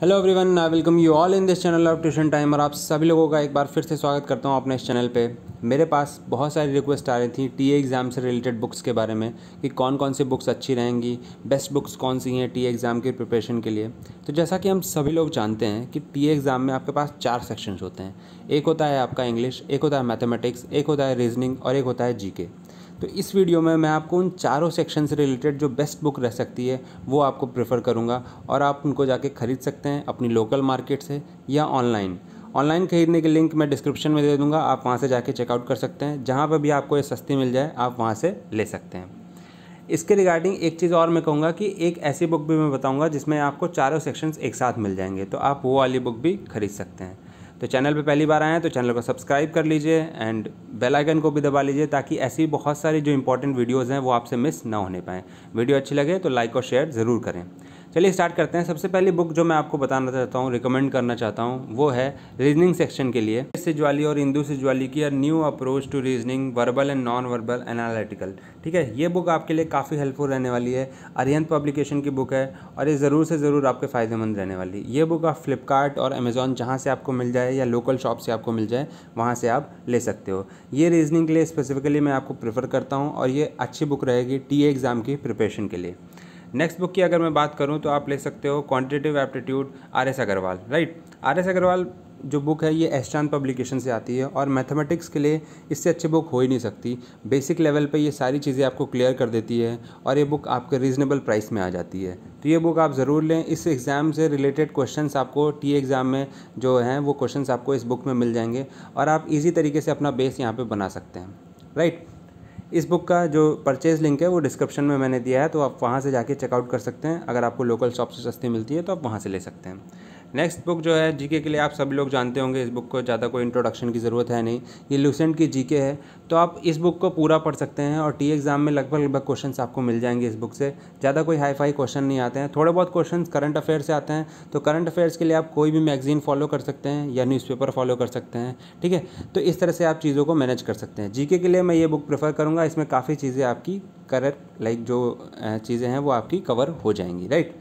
hello everyone I welcome you all in this channel of tuition time और आप सभी लोगों का एक बार फिर से स्वागत करता हूं अपने इस चैनल पे मेरे पास बहुत सारी रिक्वेस्ट आ रही थी टी एग्ज़ाम से रिलेटेड बुक्स के बारे में कि कौन कौन सी बुक्स अच्छी रहेंगी बेस्ट बुक्स कौन सी हैं टी एग्ज़ाम के प्रिपरेशन के लिए तो जैसा कि हम सभी लोग जानते हैं कि टी एग्ज़ाम में आपके पास चार सेक्शंस होते हैं एक होता है आपका इंग्लिश एक होता है मैथमेटिक्स एक होता है रीजनिंग और एक होता है जी तो इस वीडियो में मैं आपको उन चारों सेक्शन से रिलेटेड जो बेस्ट बुक रह सकती है वो आपको प्रेफर करूँगा और आप उनको जाके ख़रीद सकते हैं अपनी लोकल मार्केट से या ऑनलाइन ऑनलाइन खरीदने के लिंक मैं डिस्क्रिप्शन में दे दूँगा आप वहाँ से जाके चेकआउट कर सकते हैं जहाँ पर भी आपको ये सस्ती मिल जाए आप वहाँ से ले सकते हैं इसके रिगार्डिंग एक चीज़ और मैं कहूँगा कि एक ऐसी बुक भी मैं बताऊँगा जिसमें आपको चारों सेक्शंस एक साथ मिल जाएंगे तो आप वो वाली बुक भी खरीद सकते हैं तो चैनल पे पहली बार आए हैं तो चैनल को सब्सक्राइब कर लीजिए एंड बेल आइकन को भी दबा लीजिए ताकि ऐसी बहुत सारी जो इंपॉर्टेंट वीडियोज़ हैं वो आपसे मिस ना होने पाएँ वीडियो अच्छी लगे तो लाइक और शेयर ज़रूर करें चलिए स्टार्ट करते हैं सबसे पहली बुक जो मैं आपको बताना चाहता हूँ रिकमेंड करना चाहता हूँ वो है रीजनिंग सेक्शन के लिए सिज्वाली और इंदू सिज्वाली की new approach to reasoning verbal and non verbal analytical ठीक है ये बुक आपके लिए काफ़ी हेल्पफुल रहने वाली है अरियंत पब्लिकेशन की बुक है और ये ज़रूर से ज़रूर आपके फ़ायदेमंद रहने वाली ये बुक आप फ्लिपकार्ट और अमेज़ॉन जहाँ से आपको मिल जाए या लोकल शॉप से आपको मिल जाए वहाँ से आप ले सकते हो ये रीजनिंग के लिए स्पेसिफिकली मैं आपको प्रेफर करता हूँ और ये अच्छी बुक रहेगी टी एग्ज़ाम की प्रिपरेशन के लिए नेक्स्ट बुक की अगर मैं बात करूँ तो आप ले सकते हो quantitative aptitude R S Agarwal right R S Agarwal जो बुक है ये एस्टान पब्लिकेशन से आती है और मैथमेटिक्स के लिए इससे अच्छी बुक हो ही नहीं सकती बेसिक लेवल पे ये सारी चीज़ें आपको क्लियर कर देती है और ये बुक आपके रीज़नेबल प्राइस में आ जाती है तो ये बुक आप ज़रूर लें इस एग्ज़ाम से रिलेटेड क्वेश्चंस आपको टी एग्ज़ाम में जो हैं वो क्वेश्चन आपको इस बुक में मिल जाएंगे और आप ईजी तरीके से अपना बेस यहाँ पर बना सकते हैं राइट इस बुक का जो परचेज़ लिंक है वो डिस्क्रिप्शन में मैंने दिया है तो आप वहाँ से जाके चेकआउट कर सकते हैं अगर आपको लोकल शॉप से सस्ती मिलती है तो आप वहाँ से ले सकते हैं नेक्स्ट बुक जो है जीके के लिए आप सभी लोग जानते होंगे इस बुक को ज़्यादा कोई इंट्रोडक्शन की ज़रूरत है नहीं ये लूसेंट की जीके है तो आप इस बुक को पूरा पढ़ सकते हैं और टी एग्ज़ाम में लगभग लगभग क्वेश्चन आपको मिल जाएंगे इस बुक से ज़्यादा कोई हाई फाई क्वेश्चन नहीं आते हैं थोड़े बहुत क्वेश्चन करंट अफेयर से आते हैं तो करंट अफेयर्स के लिए आप कोई भी मैगजीन फॉलो कर सकते हैं या न्यूज़पेपर फॉलो कर सकते हैं ठीक है तो इस तरह से आप चीज़ों को मैनेज कर सकते हैं जीके के लिए मैं ये बुक प्रेफर करूँगा इसमें काफ़ी चीज़ें आपकी करेक्ट लाइक जो चीज़ें हैं वो आपकी कवर हो जाएंगी राइट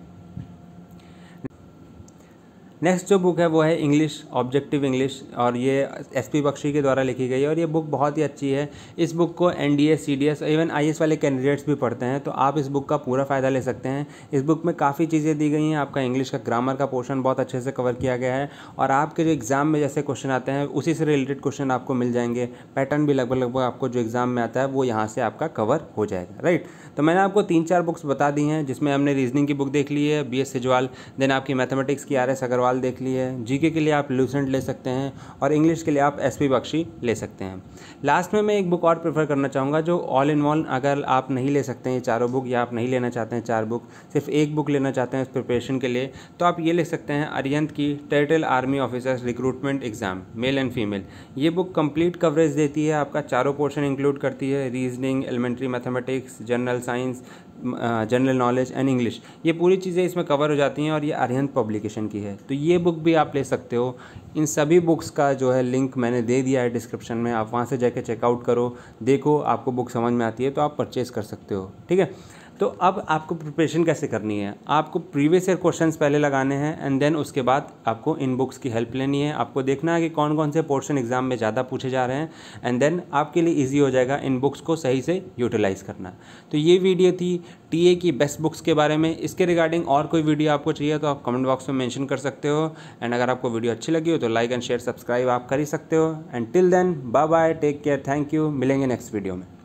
नेक्स्ट जो बुक है वो है इंग्लिश ऑब्जेक्टिव इंग्लिश और ये एस पी बख्शी के द्वारा लिखी गई है और ये बुक बहुत ही अच्छी है इस बुक को N D S C D S even I S वाले कैंडिडेट्स भी पढ़ते हैं तो आप इस बुक का पूरा फ़ायदा ले सकते हैं इस बुक में काफ़ी चीज़ें दी गई हैं आपका इंग्लिश का ग्रामर का पोर्शन बहुत अच्छे से कवर किया गया है और आपके जो एग्ज़ाम में जैसे क्वेश्चन आते हैं उसी से रिलेटेड क्वेश्चन आपको मिल जाएंगे पैटर्न भी लगभग लगभग आपको जो एग्ज़ाम में आता है वो यहाँ से आपका कवर हो जाएगा राइट तो मैंने आपको तीन चार बुक्स बता दी हैं जिसमें हमने रीजनिंग की बुक देख ली है बी एस सेजवाल देन आपकी मैथमेटिक्स की आर एस अग्रवाल अग्रवाल देख लिए जीके के लिए आप लूसेंट ले सकते हैं और इंग्लिश के लिए आप एस बख्शी ले सकते हैं लास्ट में मैं एक बुक और प्रेफर करना चाहूँगा जो ऑल इन वन अगर आप नहीं ले सकते हैं चारों बुक या आप नहीं लेना चाहते हैं चार बुक सिर्फ एक बुक लेना चाहते हैं उस प्रिपरेशन के लिए तो आप ये ले सकते हैं अरियंत की territorial army officers recruitment exam male and female ये बुक कंप्लीट कवरेज देती है आपका चारों पोर्शन इंक्लूड करती है reasoning elementary mathematics general science general knowledge and English ये पूरी चीज़ें इसमें कवर हो जाती हैं और ये अरिहंत पब्लिकेशन की है तो ये बुक भी आप ले सकते हो इन सभी बुक्स का जो है लिंक मैंने दे दिया है डिस्क्रिप्शन में आप वहाँ से जाके चेकआउट करो देखो आपको बुक समझ में आती है तो आप परचेज़ कर सकते हो ठीक है तो अब आपको प्रिपरेशन कैसे करनी है आपको प्रीवियस ईयर क्वेश्चंस पहले लगाने हैं एंड देन उसके बाद आपको इन बुक्स की हेल्प लेनी है आपको देखना है कि कौन कौन से पोर्शन एग्जाम में ज़्यादा पूछे जा रहे हैं एंड देन आपके लिए ईजी हो जाएगा इन बुक्स को सही से यूटिलाइज़ करना तो ये वीडियो थी टी की बेस्ट बुक्स के बारे में इसके रिगार्डिंग और कोई वीडियो आपको चाहिए तो आप कमेंट बॉक्स में मैंशन कर सकते हो एंड अगर आपको वीडियो अच्छी लगी हो तो लाइक एंड शेयर सब्सक्राइब आप कर ही सकते हो and till then bye bye take care thank you मिलेंगे नेक्स्ट वीडियो में